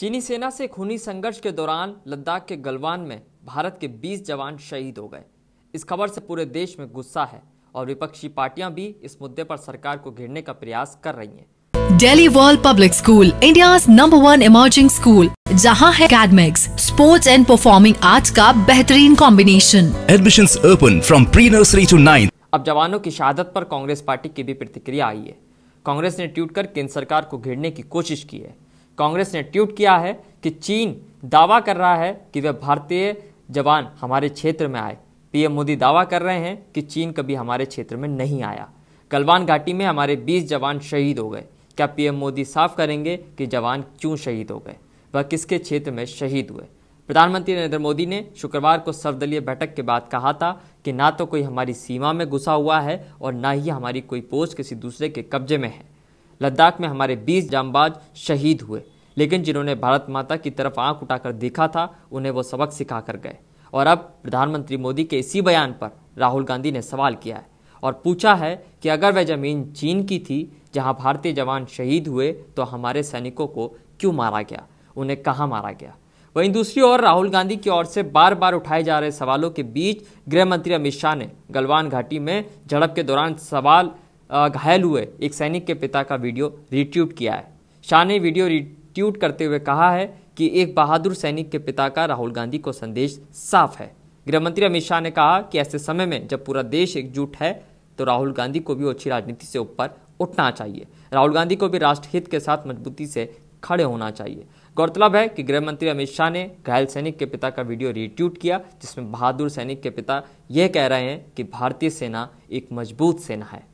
चीनी सेना से खूनी संघर्ष के दौरान लद्दाख के गलवान में भारत के 20 जवान शहीद हो गए इस खबर से पूरे देश में गुस्सा है और विपक्षी पार्टियां भी इस मुद्दे पर सरकार को घेरने का प्रयास कर रही हैं। Delhi world public school India number one emerging school जहां है academics sports and performing arts का बेहतरीन combination admission open from pre nursery to nine अब जवानों की शहादत पर कांग्रेस पार्टी की भी प्रतिक्रिया आई है कांग्रेस ने ट्वीट कर केंद्र सरकार को घेरने की कोशिश की है कांग्रेस ने ट्वीट किया है कि चीन दावा कर रहा है कि वह भारतीय जवान हमारे क्षेत्र में आए पीएम मोदी दावा कर रहे हैं कि चीन कभी हमारे क्षेत्र में नहीं आया गलवान घाटी में हमारे 20 जवान शहीद हो गए क्या पीएम मोदी साफ करेंगे कि जवान क्यों शहीद हो गए वह किसके क्षेत्र में शहीद हुए प्रधानमंत्री नरेंद्र मोदी ने शुक्रवार को सर्वदलीय बैठक के बाद कहा था कि ना तो कोई हमारी सीमा में घुसा हुआ है और ना ही हमारी कोई पोस्ट किसी दूसरे के कब्जे में है लद्दाख में हमारे 20 जामबाज शहीद हुए लेकिन जिन्होंने भारत माता की तरफ आंख उठाकर देखा था उन्हें वो सबक सिखा कर गए और अब प्रधानमंत्री मोदी के इसी बयान पर राहुल गांधी ने सवाल किया है और पूछा है कि अगर वह जमीन चीन की थी जहां भारतीय जवान शहीद हुए तो हमारे सैनिकों को क्यों मारा गया उन्हें कहाँ मारा गया वहीं दूसरी ओर राहुल गांधी की ओर से बार बार उठाए जा रहे सवालों के बीच गृह मंत्री अमित शाह ने गलवान घाटी में झड़प के दौरान सवाल घायल हुए एक सैनिक के पिता का वीडियो रिट्यूट किया है शाह ने वीडियो रिट्यूट करते हुए कहा है कि एक बहादुर सैनिक के पिता का राहुल गांधी को संदेश साफ है गृहमंत्री अमित शाह ने कहा कि ऐसे समय में जब पूरा देश एकजुट है तो राहुल गांधी को भी अच्छी राजनीति से ऊपर उठना चाहिए राहुल गांधी को भी राष्ट्रहित के साथ मजबूती से खड़े होना चाहिए गौरतलब है कि गृह मंत्री अमित शाह ने घायल सैनिक के पिता का वीडियो रीट्यूट किया जिसमें बहादुर सैनिक के पिता यह कह रहे हैं कि भारतीय सेना एक मजबूत सेना है